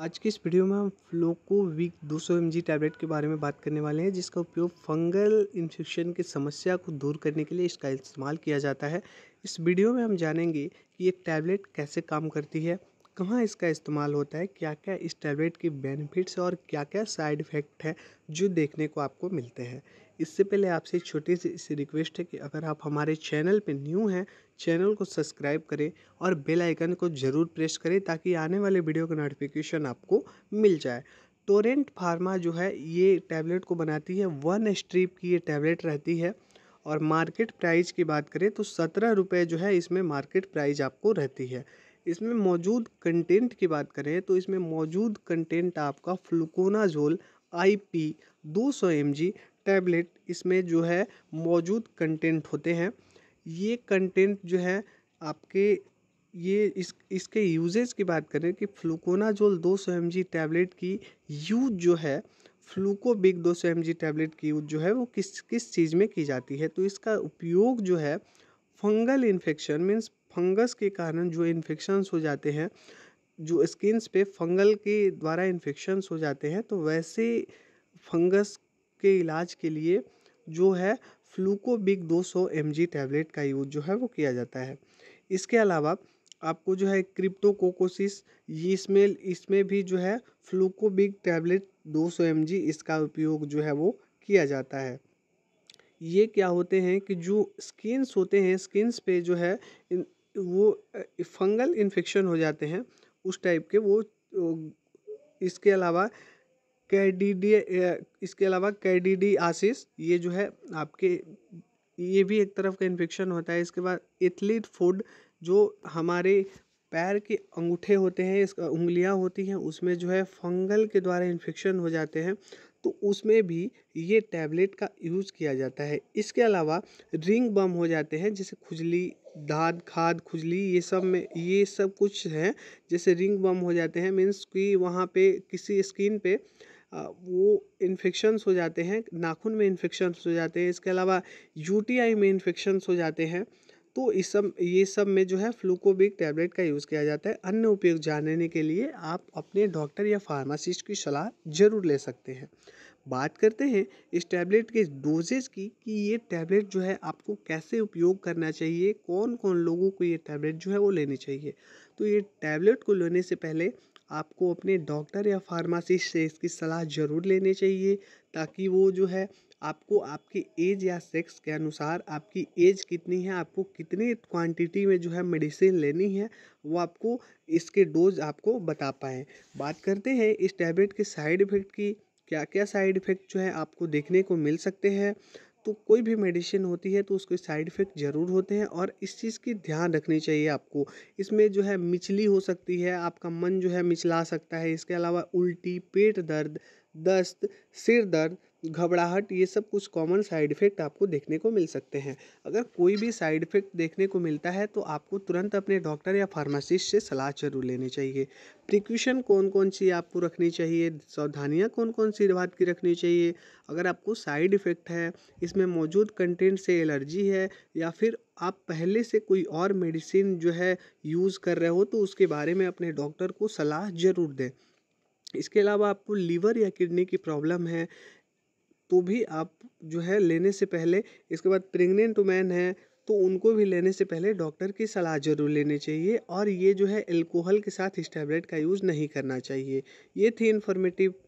आज की इस वीडियो में हम फ्लोकोविक 200 सौ टैबलेट के बारे में बात करने वाले हैं जिसका उपयोग फंगल इन्फेक्शन की समस्या को दूर करने के लिए इसका इस्तेमाल किया जाता है इस वीडियो में हम जानेंगे कि ये टैबलेट कैसे काम करती है कहाँ इसका इस्तेमाल होता है क्या क्या इस टैबलेट के बेनिफिट्स और क्या क्या साइड इफ़ेक्ट है जो देखने को आपको मिलते हैं इससे पहले आपसे एक छोटी सी इसी रिक्वेस्ट है कि अगर आप हमारे चैनल पे न्यू हैं चैनल को सब्सक्राइब करें और बेल आइकन को ज़रूर प्रेस करें ताकि आने वाले वीडियो का नोटिफिकेशन आपको मिल जाए टोरेंट फार्मा जो है ये टैबलेट को बनाती है वन स्ट्रीप की ये टैबलेट रहती है और मार्केट प्राइस की बात करें तो सत्रह रुपये जो है इसमें मार्केट प्राइज आपको रहती है इसमें मौजूद कंटेंट की बात करें तो इसमें मौजूद कंटेंट आपका फ्लुकोनाजोल आईपी 200 एमजी टैबलेट इसमें जो है मौजूद कंटेंट होते हैं ये कंटेंट जो है आपके ये इस इसके यूजेज की बात करें कि फ्लूकोनाजोल दो सौ एम जी टैबलेट की यूज जो है फ्लूकोबिक दो सौ एम जी टैबलेट की यूज जो है वो किस किस चीज़ में की जाती है तो इसका उपयोग जो है फंगल इन्फेक्शन मीन्स फंगस के कारण जो इन्फेक्शंस हो जाते हैं जो स्किन्स पे फंगल के द्वारा इन्फेक्शंस हो जाते हैं तो वैसे फंगस के इलाज के लिए जो है फ्लूकोबिक 200 एमजी टैबलेट का यूज जो है वो किया जाता है इसके अलावा आपको जो है क्रिप्टोकोकोसिस ये इसमें इसमें भी जो है फ्लूकोबिक टैबलेट 200 एमजी इसका उपयोग जो है वो किया जाता है ये क्या होते हैं कि जो स्किन्स होते हैं स्किन्स पे जो है वो फंगल इन्फेक्शन हो जाते हैं उस टाइप के वो इसके अलावा कैडीडी इसके अलावा कैडीडी आसिस ये जो है आपके ये भी एक तरफ का इन्फेक्शन होता है इसके बाद एथलीट फूड जो हमारे पैर के अंगूठे होते हैं इसका उंगलियां होती हैं उसमें जो है फंगल के द्वारा इन्फेक्शन हो जाते हैं तो उसमें भी ये टैबलेट का यूज़ किया जाता है इसके अलावा रिंग बम हो जाते हैं जैसे खुजली धाद खाद खुजली ये सब में ये सब कुछ हैं जैसे रिंग बम हो जाते हैं मीन्स कि वहाँ पे किसी स्किन पे वो इन्फेक्शन्स हो जाते हैं नाखून में इन्फेक्शन्स हो जाते हैं इसके अलावा यू टी आई में इन्फेक्शन्स हो जाते हैं तो इस सब ये सब में जो है फ्लूकोबिक टैबलेट का यूज़ किया जाता है अन्य उपयोग जानने के लिए आप अपने डॉक्टर या फार्मासिस्ट की सलाह जरूर ले सकते हैं बात करते हैं इस टैबलेट के डोजेज की कि ये टैबलेट जो है आपको कैसे उपयोग करना चाहिए कौन कौन लोगों को ये टैबलेट जो है वो लेनी चाहिए तो ये टैबलेट को लेने से पहले आपको अपने डॉक्टर या फार्मासिस्ट से इसकी सलाह ज़रूर लेनी चाहिए ताकि वो जो है आपको आपकी एज या सेक्स के अनुसार आपकी एज कितनी है आपको कितनी क्वांटिटी में जो है मेडिसिन लेनी है वो आपको इसके डोज आपको बता पाएँ बात करते हैं इस टैबलेट के साइड इफ़ेक्ट की क्या क्या साइड इफ़ेक्ट जो है आपको देखने को मिल सकते हैं तो कोई भी मेडिसिन होती है तो उसके साइड इफ़ेक्ट ज़रूर होते हैं और इस चीज़ की ध्यान रखनी चाहिए आपको इसमें जो है मिचली हो सकती है आपका मन जो है मिचला सकता है इसके अलावा उल्टी पेट दर्द दस्त सिर दर्द घबराहट ये सब कुछ कॉमन साइड इफ़ेक्ट आपको देखने को मिल सकते हैं अगर कोई भी साइड इफ़ेक्ट देखने को मिलता है तो आपको तुरंत अपने डॉक्टर या फार्मासिस्ट से सलाह जरूर लेनी चाहिए प्रिक्यूशन कौन कौन सी आपको रखनी चाहिए सावधानियाँ कौन कौन सी बात की रखनी चाहिए अगर आपको साइड इफ़ेक्ट है इसमें मौजूद कंटेंट से एलर्जी है या फिर आप पहले से कोई और मेडिसिन जो है यूज़ कर रहे हो तो उसके बारे में अपने डॉक्टर को सलाह ज़रूर दें इसके अलावा आपको लीवर या किडनी की प्रॉब्लम है तो भी आप जो है लेने से पहले इसके बाद प्रेग्नेंट वुमेन है तो उनको भी लेने से पहले डॉक्टर की सलाह जरूर लेनी चाहिए और ये जो है एल्कोहल के साथ इस टैबलेट का यूज़ नहीं करना चाहिए ये थी इन्फॉर्मेटिव